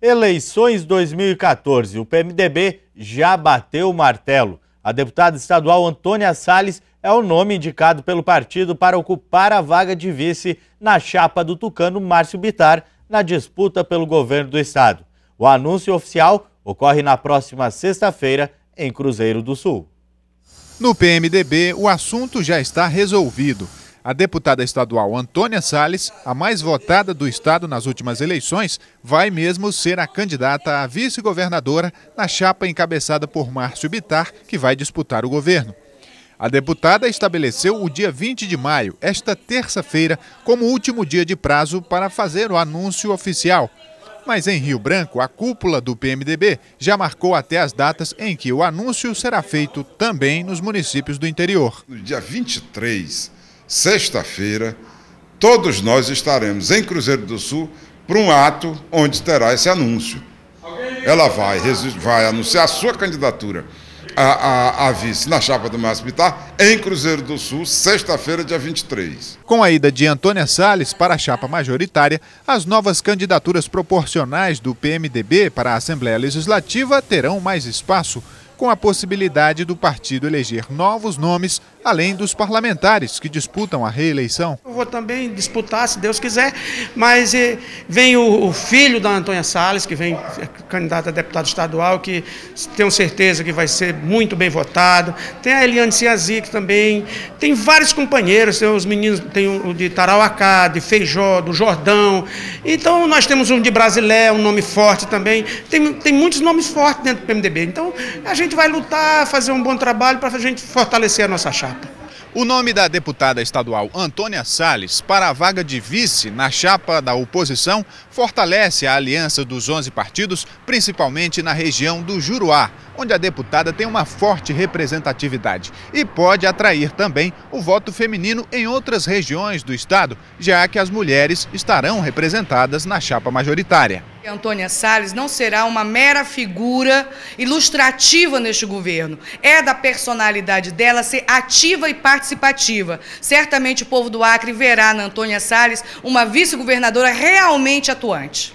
Eleições 2014. O PMDB já bateu o martelo. A deputada estadual Antônia Salles é o nome indicado pelo partido para ocupar a vaga de vice na chapa do tucano Márcio Bitar na disputa pelo governo do estado. O anúncio oficial ocorre na próxima sexta-feira em Cruzeiro do Sul. No PMDB, o assunto já está resolvido. A deputada estadual Antônia Salles, a mais votada do estado nas últimas eleições, vai mesmo ser a candidata a vice-governadora na chapa encabeçada por Márcio Bitar, que vai disputar o governo. A deputada estabeleceu o dia 20 de maio, esta terça-feira, como último dia de prazo para fazer o anúncio oficial. Mas em Rio Branco, a cúpula do PMDB já marcou até as datas em que o anúncio será feito também nos municípios do interior. No dia 23 sexta-feira, todos nós estaremos em Cruzeiro do Sul para um ato onde terá esse anúncio. Ela vai, vai anunciar a sua candidatura a, a, a, vice na chapa do Márcio Bittar em Cruzeiro do Sul, sexta-feira, dia 23. Com a ida de Antônia Salles para a chapa majoritária, as novas candidaturas proporcionais do PMDB para a Assembleia Legislativa terão mais espaço, com a possibilidade do partido eleger novos nomes além dos parlamentares que disputam a reeleição. Eu vou também disputar, se Deus quiser, mas eh, vem o filho da Antônia Salles, que vem é candidata a deputado estadual, que tenho certeza que vai ser muito bem votado. Tem a Eliane Ciazic também, tem vários companheiros, tem os meninos, tem o de Tarauacá, de Feijó, do Jordão. Então nós temos um de Brasilé, um nome forte também. Tem, tem muitos nomes fortes dentro do PMDB. Então a gente vai lutar, fazer um bom trabalho para a gente fortalecer a nossa chave. O nome da deputada estadual Antônia Salles para a vaga de vice na chapa da oposição fortalece a aliança dos 11 partidos, principalmente na região do Juruá, onde a deputada tem uma forte representatividade e pode atrair também o voto feminino em outras regiões do estado, já que as mulheres estarão representadas na chapa majoritária. Antônia Salles não será uma mera figura ilustrativa neste governo. É da personalidade dela ser ativa e participativa. Certamente o povo do Acre verá na Antônia Salles uma vice-governadora realmente atuante.